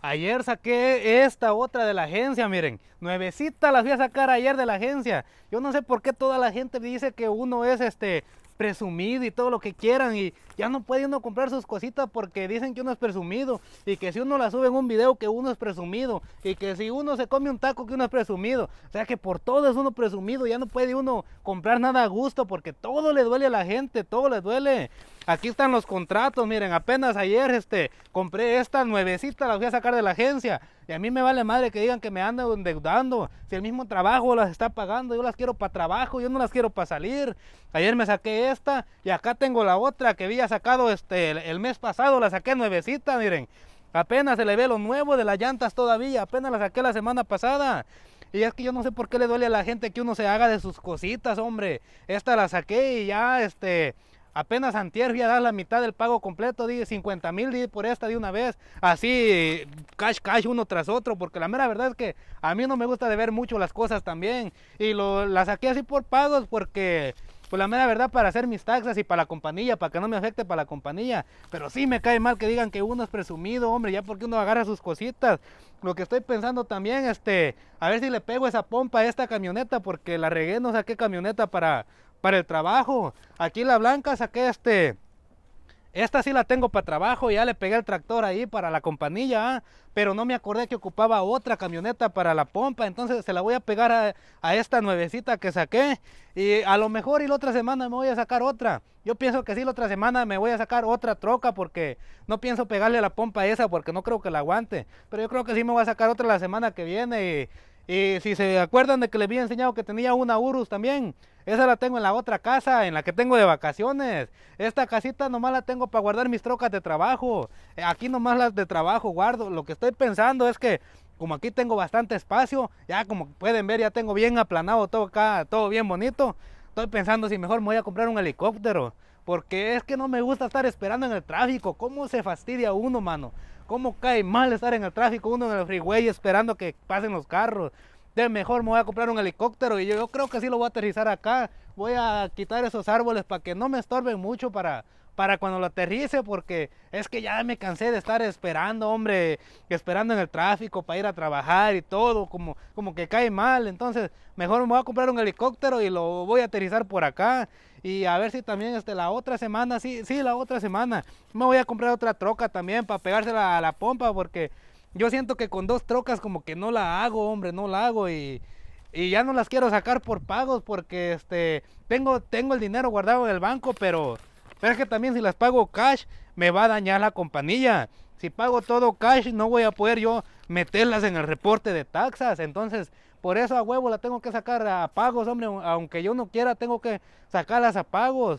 Ayer saqué esta otra de la agencia, miren. Nuevecita las voy a sacar ayer de la agencia. Yo no sé por qué toda la gente dice que uno es este presumido y todo lo que quieran y ya no puede uno comprar sus cositas porque dicen que uno es presumido y que si uno la sube en un video que uno es presumido y que si uno se come un taco que uno es presumido. O sea que por todo es uno presumido, ya no puede uno comprar nada a gusto porque todo le duele a la gente, todo le duele. Aquí están los contratos, miren, apenas ayer este, compré estas nuevecitas, las voy a sacar de la agencia. Y a mí me vale madre que digan que me andan endeudando. Si el mismo trabajo las está pagando, yo las quiero para trabajo, yo no las quiero para salir. Ayer me saqué esta y acá tengo la otra que había sacado este, el, mes pasado, la saqué nuevecita, miren. Apenas se le ve lo nuevo de las llantas todavía, apenas la saqué la semana pasada. Y es que yo no sé por qué le duele a la gente que uno se haga de sus cositas, hombre. Esta la saqué y ya, este, Apenas Antier a dar la mitad del pago completo, dije 50 mil por esta de una vez, así cash cash uno tras otro, porque la mera verdad es que a mí no me gusta de ver mucho las cosas también. Y lo, la saqué así por pagos porque pues la mera verdad para hacer mis taxas y para la compañía, para que no me afecte para la compañía. Pero sí me cae mal que digan que uno es presumido, hombre, ya porque uno agarra sus cositas. Lo que estoy pensando también, este, a ver si le pego esa pompa a esta camioneta, porque la regué, no saqué camioneta para, para el trabajo. Aquí la blanca saqué este. Esta sí la tengo para trabajo, ya le pegué el tractor ahí para la compañía, ¿ah? pero no me acordé que ocupaba otra camioneta para la pompa, entonces se la voy a pegar a, esta nuevecita que saqué y a lo mejor y la otra semana me voy a sacar otra. Yo pienso que sí, la otra semana me voy a sacar otra troca porque no pienso pegarle la pompa esa porque no creo que la aguante, pero yo creo que sí me voy a sacar otra la semana que viene y y si se acuerdan de que les había enseñado que tenía una Urus también, esa la tengo en la otra casa, en la que tengo de vacaciones. Esta casita nomás la tengo para guardar mis trocas de trabajo. Eh, aquí nomás las de trabajo guardo. Lo que estoy pensando es que como aquí tengo bastante espacio, ya como pueden ver ya tengo bien aplanado todo acá, todo bien bonito. Estoy pensando si mejor me voy a comprar un helicóptero. Porque es que no me gusta estar esperando en el tráfico. ¿Cómo se fastidia uno, mano? cómo cae mal estar en el tráfico, uno en el freeway esperando que pasen los carros. De mejor me voy a comprar un helicóptero y yo, creo que sí lo voy a aterrizar acá. Voy a quitar esos árboles para que no me estorben mucho para, para cuando lo aterrice, porque es que ya me cansé de estar esperando, hombre, esperando en el tráfico para ir a trabajar y todo, como, como que cae mal. Entonces, mejor me voy a comprar un helicóptero y lo voy a aterrizar por acá. Y a ver si también este, la otra semana, sí, sí, la otra semana, me voy a comprar otra troca también para pegársela a la pompa, porque yo siento que con dos trocas como que no la hago, hombre, no la hago y ya no las quiero sacar por pagos porque este tengo tengo el dinero guardado en el banco, pero pero es que también si las pago cash, me va a dañar la compañía. Si pago todo cash, no voy a poder yo meterlas en el reporte de taxas. Entonces, por eso a huevo la tengo que sacar a pagos, hombre. Aunque yo no quiera, tengo que sacarlas a pagos.